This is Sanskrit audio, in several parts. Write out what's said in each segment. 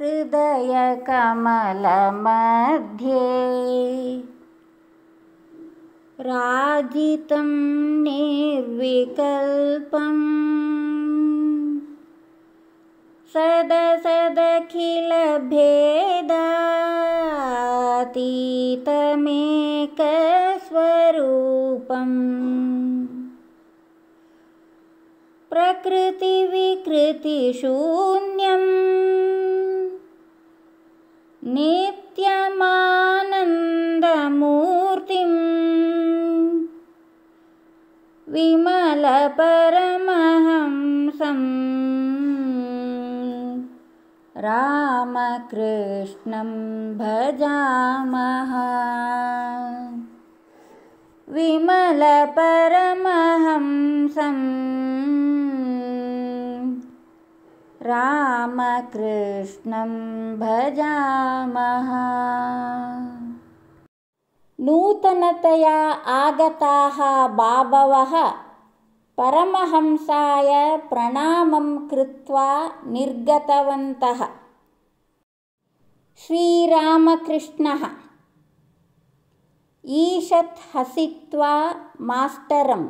हृदयकमलमध्ये राजितं निर्विकल्पम् सद सदसदखिलभेदातीतमेकस्वरूपम् प्रकृतिविकृतिशून्यम् नित्यमानन्दमूर्तिं विमलपरमहंसम् रामकृष्णं भजामः विमलपरमहंसम् रामकृष्णं भजामः नूतनतया आगताः बाबवः परमहंसाय प्रणामं कृत्वा निर्गतवन्तः श्रीरामकृष्णः ईषत् हसित्वा मास्टरम्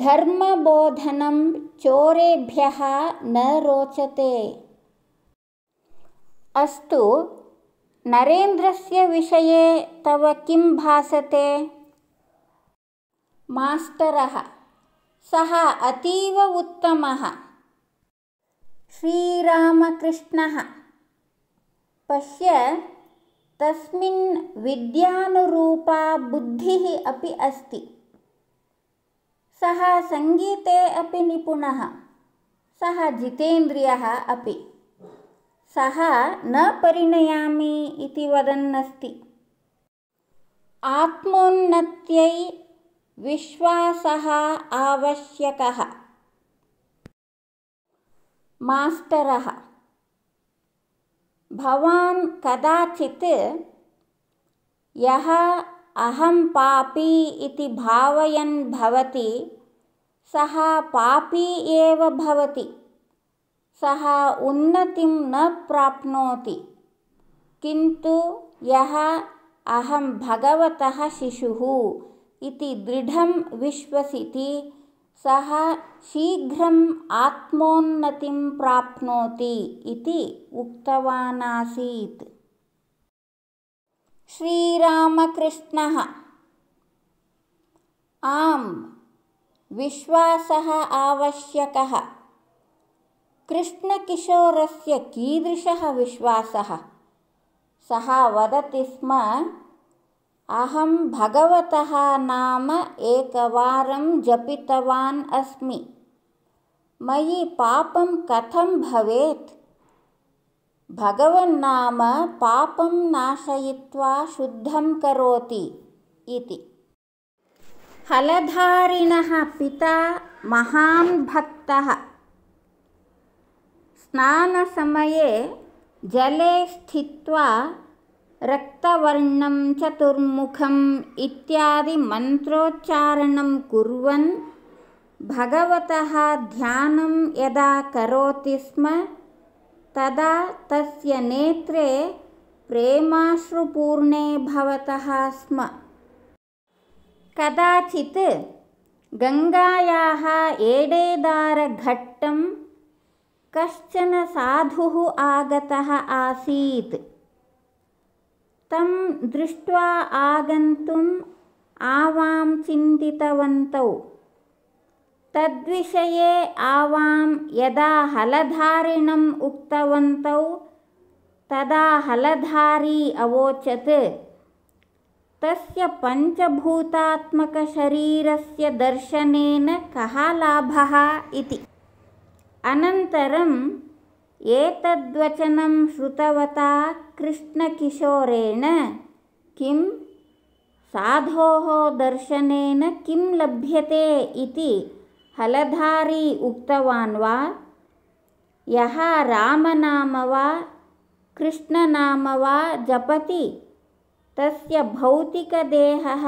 धर्मबोधनं चोरेभ्यः न रोचते अस्तु नरेन्द्रस्य विषये तव किं भासते मास्टरः सः अतीव उत्तमः श्रीरामकृष्णः पश्य तस्मिन् विद्यानुरूपा बुद्धिः अपि अस्ति सः सङ्गीते अपि निपुणः सः जितेन्द्रियः अपि सः न परिणयामि इति वदन्नस्ति आत्मोन्नत्यै विश्वासः आवश्यकः मास्टरः भवान् कदाचित् यः अहं पापी इति भावयन् भवति सः पापी एव भवति सः उन्नतिं न प्राप्नोति किन्तु यः अहं भगवतः शिशुः इति दृढं विश्वसिति सः शीघ्रम् आत्मोन्नतिं प्राप्नोति इति उक्तवान् आसीत् श्रीरामकृष्णः आम् विश्वासः आवश्यकः कृष्णकिशोरस्य कीदृशः विश्वासः सः वदति स्म अहं भगवतः नाम एकवारं जपितवान् अस्मि मयि पापं कथं भवेत् भगवन्नाम पापं नाशयित्वा शुद्धं करोति इति हलधारिणः पिता महान् भक्तः स्नानसमये जले स्थित्वा रक्तवर्णं चतुर्मुखम् मन्त्रोच्चारणं कुर्वन् भगवतः ध्यानं यदा करोति स्म तदा तस्य नेत्रे प्रेमाश्रुपूर्णे भवतः स्म कदाचित् गङ्गायाः एडेदारघट्टं कश्चन साधुः आगतः आसीत् तं दृष्ट्वा आगन्तुम् आवां चिन्तितवन्तौ तद्विषये आवां यदा हलधारिणम् उक्तवन्तौ तदा हलधारी अवोचत् तस्य पञ्चभूतात्मकशरीरस्य दर्शनेन कः लाभः इति अनन्तरम् एतद्वचनं श्रुतवता कृष्णकिशोरेण किं साधोः दर्शनेन किं लभ्यते इति हलधारी उक्तवान् वा यः रामनाम वा कृष्णनाम वा जपति तस्य भौतिकदेहः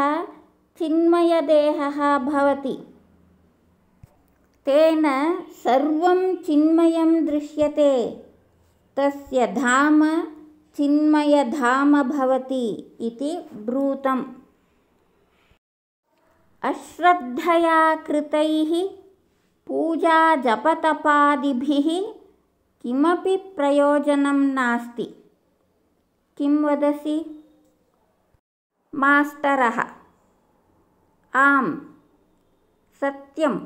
चिन्मयदेहः भवति तेन सर्वं चिन्मयं दृश्यते तस्य धाम चिन्मयधाम भवति इति ब्रूतम् अश्रद्धया कृतैः पूजाजपतपादिभिः किमपि प्रयोजनं नास्ति किं वदसि मास्टरः आम् सत्यम्